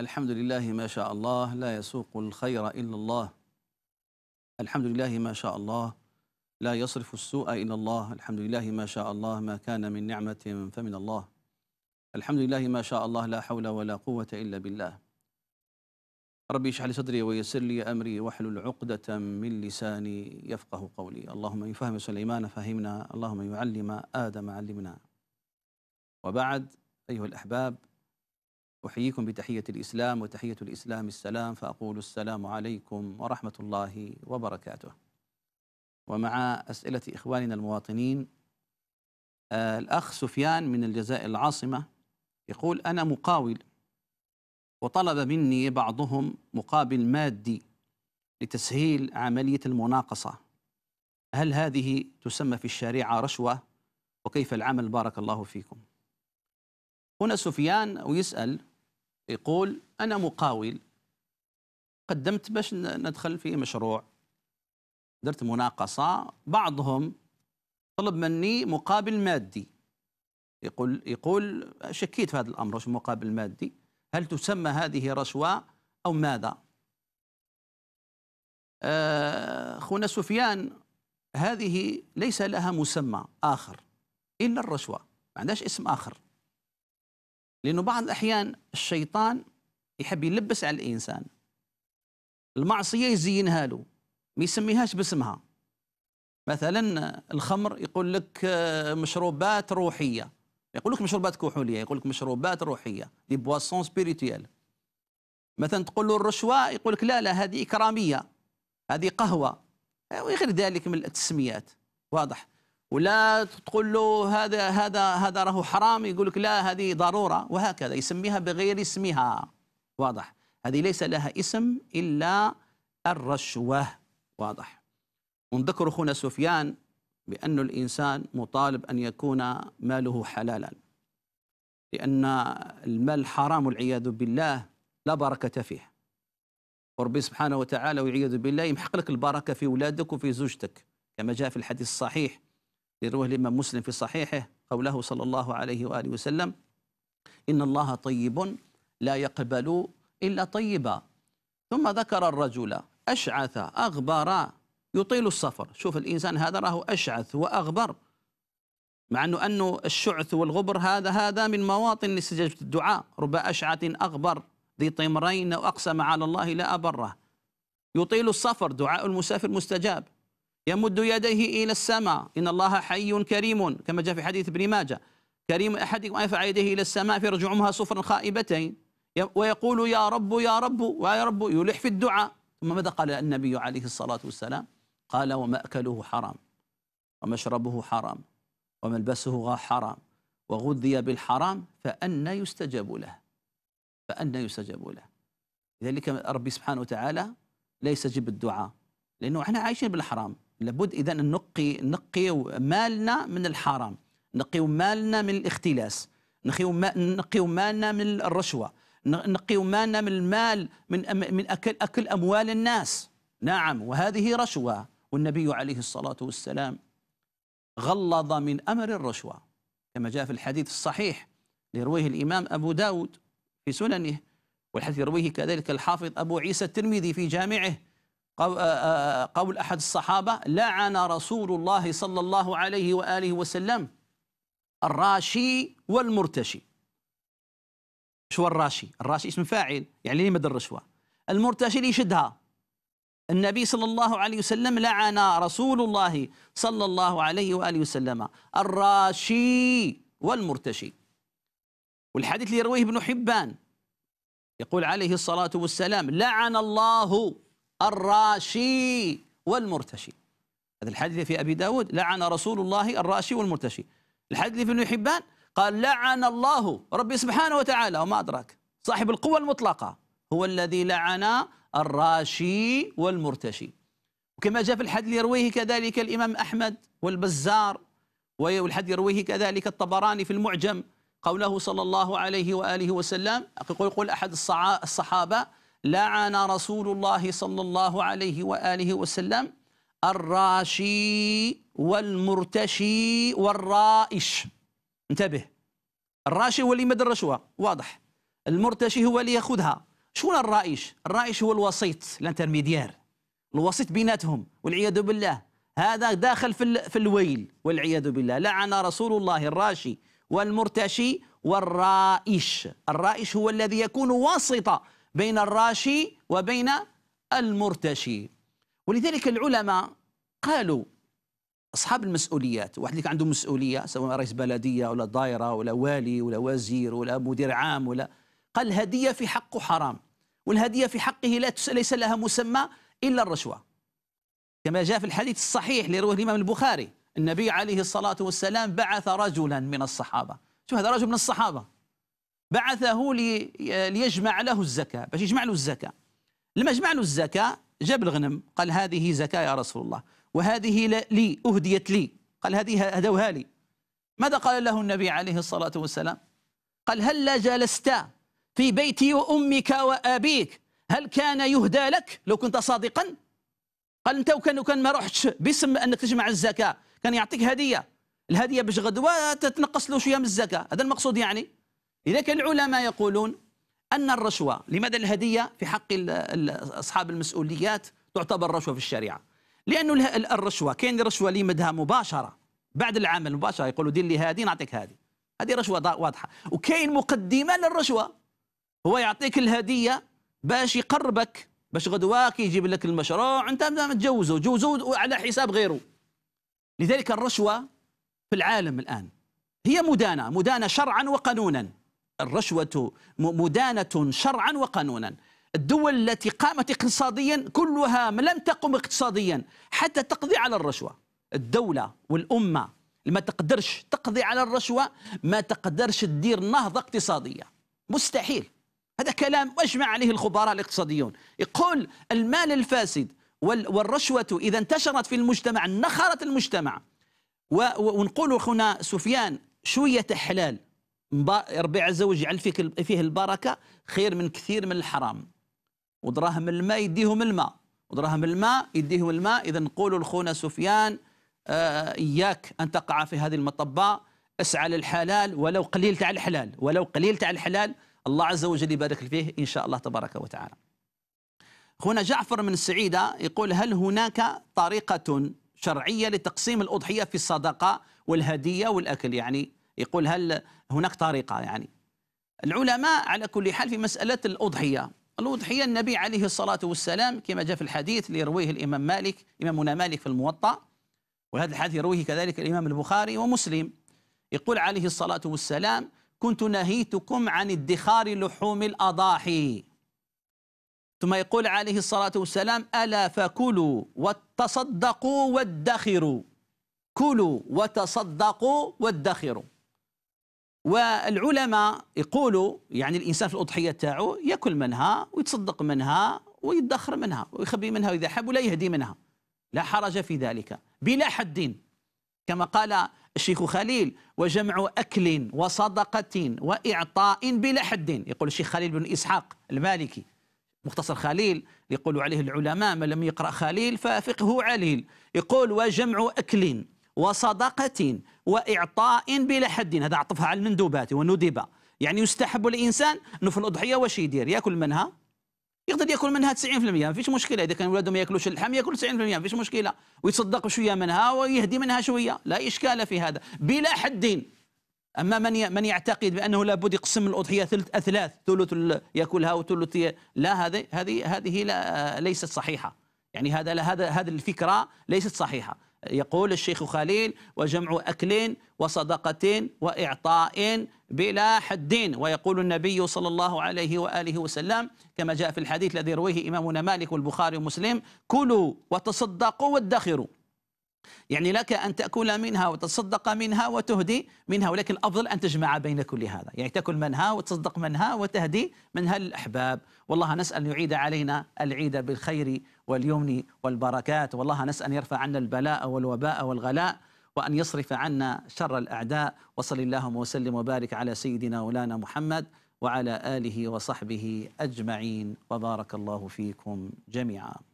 الحمد لله ما شاء الله لا يسوق الخير إلا الله الحمد لله ما شاء الله لا يصرف السوء إلا الله الحمد لله ما شاء الله ما كان من نعمة فمن الله الحمد لله ما شاء الله لا حول ولا قوة إلا بالله ربي اشرح لي صدري ويسر لي أمري واحلل عقدة من لساني يفقه قولي اللهم يفهم سليمان فهمنا اللهم يعلم آدم علمنا وبعد أيها الأحباب أحييكم بتحية الإسلام وتحية الإسلام السلام فأقول السلام عليكم ورحمة الله وبركاته ومع أسئلة إخواننا المواطنين آه، الأخ سفيان من الجزائر العاصمة يقول أنا مقاول وطلب مني بعضهم مقابل مادي لتسهيل عملية المناقصة هل هذه تسمى في الشريعة رشوة وكيف العمل بارك الله فيكم هنا سفيان ويسأل يقول أنا مقاول قدمت باش ندخل في مشروع درت مناقصة بعضهم طلب مني مقابل مادي يقول يقول شكيت في هذا الأمر وش مقابل مادي هل تسمى هذه رشوة أو ماذا آه، أخونا سفيان هذه ليس لها مسمى آخر إلا الرشوة ما عندهاش اسم آخر لأنه بعض الأحيان الشيطان يحب يلبس على الإنسان المعصية يزينها له ما يسميهاش باسمها مثلا الخمر يقول لك آه، مشروبات روحية يقول لك مشروبات كحولية يقول لك مشروبات روحية دي بواسون سبيريتويال مثلا تقول له الرشوة يقول لك لا لا هذه إكرامية هذه قهوة وغير ذلك من التسميات واضح ولا تقول له هذا هذا هذا راهو حرام يقول لك لا هذه ضروره وهكذا يسميها بغير اسمها واضح هذه ليس لها اسم الا الرشوه واضح ونذكر اخونا سفيان بأن الإنسان مطالب أن يكون ماله حلالا لأن المال حرام والعياذ بالله لا بركة فيه وربي سبحانه وتعالى والعياذ بالله يمحق لك البركة في أولادك وفي زوجتك كما جاء في الحديث الصحيح لروه الإمام مسلم في صحيحه قوله صلى الله عليه وآله وسلم إن الله طيب لا يقبل إلا طيبا ثم ذكر الرجل أشعث أغبر يطيل السفر شوف الإنسان هذا راه أشعث وأغبر مع أنه أنه الشعث والغبر هذا هذا من مواطن استجابة الدعاء رب أشعث أغبر ذي طمرين وأقسم على الله لا أبره يطيل السفر دعاء المسافر مستجاب يمد يديه إلى السماء إن الله حي كريم كما جاء في حديث ابن ماجه كريم أحدكم يرفع يديه إلى السماء فيرجعها صفرا خائبتين ويقول يا رب يا رب ويا رب يلح في الدعاء ثم ماذا قال النبي عليه الصلاة والسلام قال ومأكله حرام ومشربه حرام وملبسه حرام وغذي بالحرام فأن يستجاب له فأن يستجاب له لذلك ربي سبحانه وتعالى لا يستجيب الدعاء لأنه احنا عايشين بالحرام لابد إذا نقي نقي مالنا من الحرام نقي مالنا من الاختلاس نقي مالنا من الرشوة نقي مالنا من المال من من أكل أكل أموال الناس نعم وهذه رشوة والنبي عليه الصلاة والسلام غلظ من أمر الرشوة كما جاء في الحديث الصحيح يرويه الإمام أبو داود في سننه والحديث يرويه كذلك الحافظ أبو عيسى الترمذي في جامعه آه، آه، آه، قول أحد الصحابة لعن رسول الله صلى الله عليه وآله وسلم الراشي والمرتشي شو الراشي الراشي اسم فاعل يعني اللي مد الرشوة المرتشي اللي يشدها النبي صلى الله عليه وسلم لعن رسول الله صلى الله عليه وآله وسلم الراشي والمرتشي والحديث اللي يرويه ابن حبان يقول عليه الصلاة والسلام لعن الله الراشي والمرتشي هذا الحديث في أبي داود لعن رسول الله الراشي والمرتشي الحديث في ابن حبان قال لعن الله ربي سبحانه وتعالى وما أدراك صاحب القوة المطلقة هو الذي لعن الراشي والمرتشي وكما جاء في الحديث يرويه كذلك الإمام أحمد والبزار والحديث يرويه كذلك الطبراني في المعجم قوله صلى الله عليه وآله وسلم يقول أحد الصحابة لعن رسول الله صلى الله عليه وآله وسلم الراشي والمرتشي والرائش انتبه الراشي هو اللي مد الرشوة واضح المرتشي هو اللي ياخذها شكون الرائش الرائش هو الوسيط الانترميديار الوسيط بيناتهم والعياذ بالله هذا داخل في, في الويل والعياذ بالله لعن رسول الله الراشي والمرتشي والرائش الرائش هو الذي يكون واسطة بين الراشي وبين المرتشي ولذلك العلماء قالوا اصحاب المسؤوليات واحد اللي عنده مسؤوليه سواء رئيس بلديه ولا دايره ولا والي ولا وزير ولا مدير عام ولا قال الهديه في حقه حرام والهديه في حقه لا تس... ليس لها مسمى الا الرشوه كما جاء في الحديث الصحيح اللي الامام البخاري النبي عليه الصلاه والسلام بعث رجلا من الصحابه شوف هذا رجل من الصحابه بعثه لي ليجمع له الزكاة باش يجمع له الزكاة لما جمع له الزكاة جاب الغنم قال هذه زكاة يا رسول الله وهذه لي أهديت لي قال هذه هدوها لي ماذا قال له النبي عليه الصلاة والسلام قال هل جلست في بيتي وأمك وأبيك هل كان يهدى لك لو كنت صادقا قال انت وكان كان ما رحتش باسم انك تجمع الزكاه كان يعطيك هديه الهديه باش غدوه تتنقص له شويه من الزكاه هذا المقصود يعني إذا كان العلماء يقولون أن الرشوة لماذا الهدية في حق أصحاب المسؤوليات تعتبر رشوة في الشريعة لأن الرشوة كاين رشوة لمدها مباشرة بعد العمل مباشرة يقولوا دير لي هذه نعطيك هذه هذه رشوة واضحة وكاين مقدمة للرشوة هو يعطيك الهدية باش يقربك باش غدواك يجيب لك المشروع انت ما تجوزه جوزه على حساب غيره لذلك الرشوة في العالم الآن هي مدانة مدانة شرعا وقانونا الرشوة مدانة شرعا وقانونا الدول التي قامت اقتصاديا كلها لم تقم اقتصاديا حتى تقضي على الرشوة الدولة والأمة ما تقدرش تقضي على الرشوة ما تقدرش تدير نهضة اقتصادية مستحيل هذا كلام أجمع عليه الخبراء الاقتصاديون يقول المال الفاسد والرشوة إذا انتشرت في المجتمع نخرت المجتمع ونقول هنا سفيان شوية حلال ربي عز وجل يجعل فيك فيه البركه خير من كثير من الحرام ودراهم الماء يديهم الماء ودراهم الماء يديهم الماء اذا نقولوا لخونا سفيان آه، اياك ان تقع في هذه المطبه اسعى للحلال ولو قليل تاع الحلال ولو قليل تاع الحلال الله عز وجل يبارك فيه ان شاء الله تبارك وتعالى هنا جعفر من السعيدة يقول هل هناك طريقة شرعية لتقسيم الأضحية في الصدقة والهدية والأكل يعني يقول هل هناك طريقة يعني العلماء على كل حال في مسألة الأضحية الأضحية النبي عليه الصلاة والسلام كما جاء في الحديث ليرويه الإمام مالك إمامنا مالك في الموطأ وهذا الحديث يرويه كذلك الإمام البخاري ومسلم يقول عليه الصلاة والسلام كنت نهيتكم عن ادخار لحوم الأضاحي ثم يقول عليه الصلاة والسلام ألا فكلوا وتصدقوا وادخروا كلوا وتصدقوا وادخروا والعلماء يقولوا يعني الانسان في الاضحيه تاعو ياكل منها ويتصدق منها ويدخر منها ويخبي منها واذا حب ولا يهدي منها لا حرج في ذلك بلا حد كما قال الشيخ خليل وجمع اكل وصدقه واعطاء بلا حد يقول الشيخ خليل بن اسحاق المالكي مختصر خليل يقول عليه العلماء من لم يقرا خليل ففقهه عليل يقول وجمع اكل وصدقة وإعطاء بلا حد هذا عطفها على المندوبات والندبة يعني يستحب الإنسان أنه في الأضحية واش يدير يأكل منها يقدر ياكل منها 90% ما فيش مشكله اذا كان ولاده ما ياكلوش اللحم ياكل 90% ما فيش مشكله ويصدق شويه منها ويهدي منها شويه لا اشكال في هذا بلا حد اما من من يعتقد بانه لابد يقسم الاضحيه ثلث اثلاث ثلث ياكلها وثلث لا هذه هذه هذه ليست صحيحه يعني هذا هذا هذه الفكره ليست صحيحه يقول الشيخ خليل وجمع أكل وصدقة وإعطاء بلا حد ويقول النبي صلى الله عليه وآله وسلم كما جاء في الحديث الذي رويه إمامنا مالك والبخاري ومسلم كلوا وتصدقوا وادخروا يعني لك أن تأكل منها وتصدق منها وتهدي منها ولكن الأفضل أن تجمع بين كل هذا يعني تأكل منها وتصدق منها وتهدي منها للأحباب والله نسأل أن يعيد علينا العيد بالخير واليمن والبركات والله نسأل أن يرفع عنا البلاء والوباء والغلاء وأن يصرف عنا شر الأعداء وصل اللهم وسلم وبارك على سيدنا مولانا محمد وعلى آله وصحبه أجمعين وبارك الله فيكم جميعا